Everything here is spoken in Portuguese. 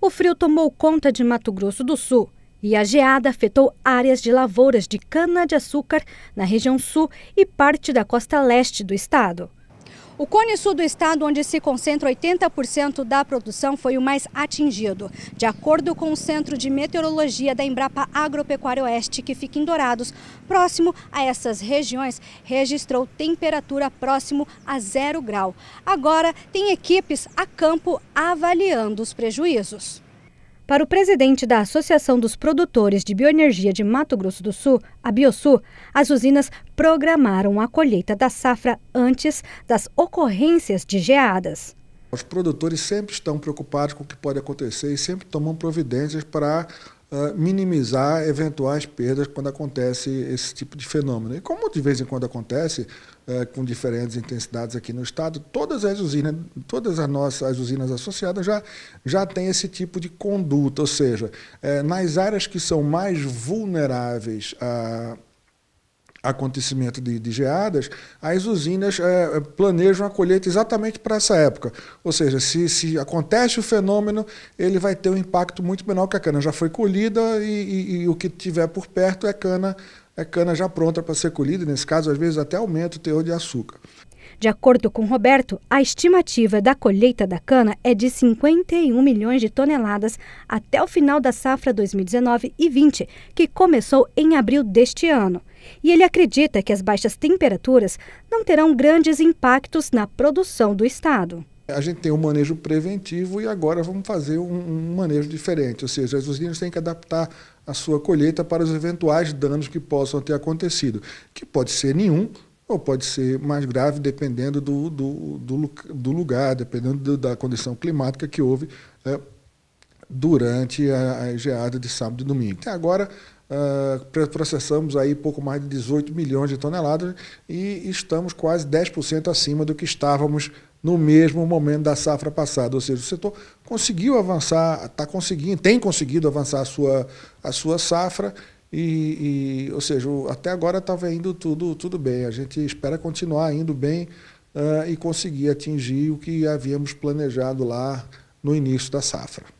o frio tomou conta de Mato Grosso do Sul e a geada afetou áreas de lavouras de cana-de-açúcar na região sul e parte da costa leste do estado. O Cone Sul do estado, onde se concentra 80% da produção, foi o mais atingido. De acordo com o Centro de Meteorologia da Embrapa Agropecuária Oeste, que fica em Dourados, próximo a essas regiões, registrou temperatura próximo a zero grau. Agora, tem equipes a campo avaliando os prejuízos. Para o presidente da Associação dos Produtores de Bioenergia de Mato Grosso do Sul, a Biosul, as usinas programaram a colheita da safra antes das ocorrências de geadas. Os produtores sempre estão preocupados com o que pode acontecer e sempre tomam providências para eh, minimizar eventuais perdas quando acontece esse tipo de fenômeno. E como de vez em quando acontece, eh, com diferentes intensidades aqui no estado, todas as usinas, todas as nossas as usinas associadas já, já têm esse tipo de conduta, ou seja, eh, nas áreas que são mais vulneráveis a acontecimento de, de geadas, as usinas é, é, planejam a colheita exatamente para essa época. Ou seja, se, se, acontece o fenômeno, ele vai ter um impacto muito menor que a cana já foi colhida e, e, e o que tiver por perto é cana, é cana já pronta para ser colhida. Nesse caso, às vezes até aumenta o teor de açúcar. De acordo com Roberto, a estimativa da colheita da cana é de 51 milhões de toneladas até o final da safra 2019 e 20, que começou em abril deste ano. E ele acredita que as baixas temperaturas não terão grandes impactos na produção do estado. A gente tem um manejo preventivo e agora vamos fazer um, um manejo diferente, ou seja, as usinas têm que adaptar a sua colheita para os eventuais danos que possam ter acontecido, que pode ser nenhum, ou pode ser mais grave dependendo do, do, do, do lugar, dependendo do, da condição climática que houve é, durante a, geada de sábado e domingo. Até agora, uh, processamos aí pouco mais de 18 milhões de toneladas e estamos quase 10% acima do que estávamos no mesmo momento da safra passada. Ou seja, o setor conseguiu avançar, está conseguindo, tem conseguido avançar a sua, a sua safra. E, e ou seja, até agora estava indo tudo, tudo bem. A gente espera continuar indo bem uh, e conseguir atingir o que havíamos planejado lá no início da safra.